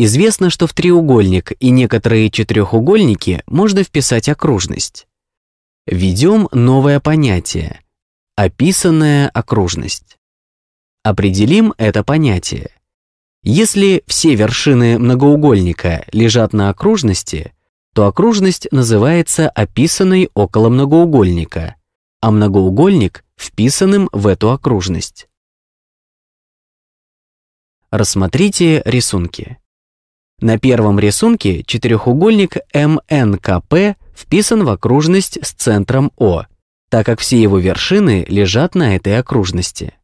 Известно, что в треугольник и некоторые четырехугольники можно вписать окружность. Введем новое понятие – описанная окружность. Определим это понятие. Если все вершины многоугольника лежат на окружности, то окружность называется описанной около многоугольника, а многоугольник — вписанным в эту окружность. Рассмотрите рисунки. На первом рисунке четырехугольник МНКП вписан в окружность с центром О, так как все его вершины лежат на этой окружности.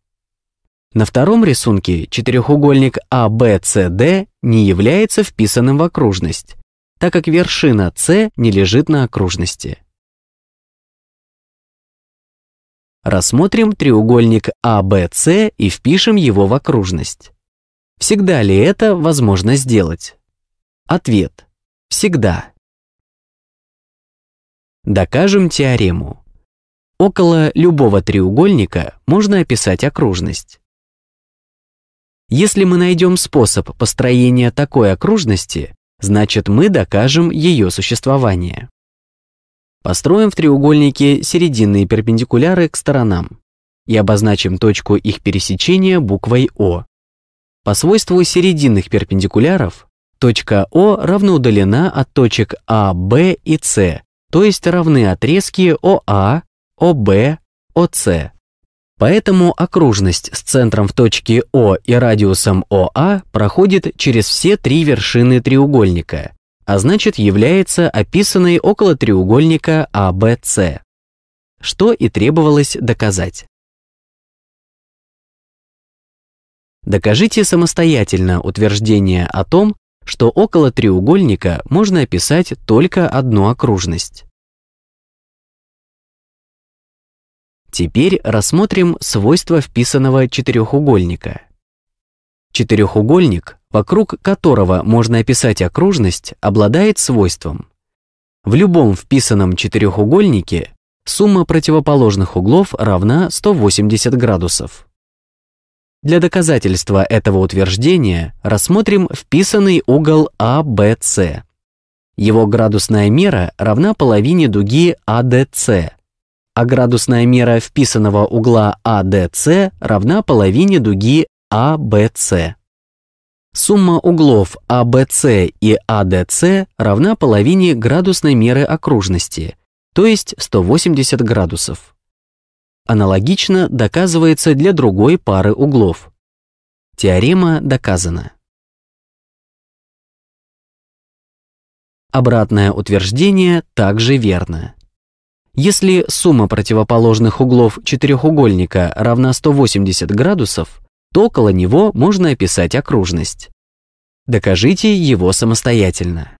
На втором рисунке четырехугольник АБЦД не является вписанным в окружность, так как вершина С не лежит на окружности. Рассмотрим треугольник ABC «А», и впишем его в окружность. Всегда ли это возможно сделать? Ответ. Всегда. Докажем теорему. Около любого треугольника можно описать окружность. Если мы найдем способ построения такой окружности, значит мы докажем ее существование. Построим в треугольнике серединные перпендикуляры к сторонам и обозначим точку их пересечения буквой О. По свойству серединных перпендикуляров точка О равноудалена от точек А, Б и С, то есть равны отрезки ОА, ОБ, ОС. Поэтому окружность с центром в точке О и радиусом ОА проходит через все три вершины треугольника, а значит является описанной около треугольника АБС, что и требовалось доказать. Докажите самостоятельно утверждение о том, что около треугольника можно описать только одну окружность. Теперь рассмотрим свойства вписанного четырехугольника. Четырехугольник, вокруг которого можно описать окружность, обладает свойством. В любом вписанном четырехугольнике сумма противоположных углов равна 180 градусов. Для доказательства этого утверждения рассмотрим вписанный угол ABC. А Его градусная мера равна половине дуги ADC, а а градусная мера вписанного угла ADC а равна половине дуги ABC. А Сумма углов ABC а и ADC равна половине градусной меры окружности, то есть 180 градусов. Аналогично доказывается для другой пары углов. Теорема доказана. Обратное утверждение также верно. Если сумма противоположных углов четырехугольника равна 180 градусов, то около него можно описать окружность. Докажите его самостоятельно.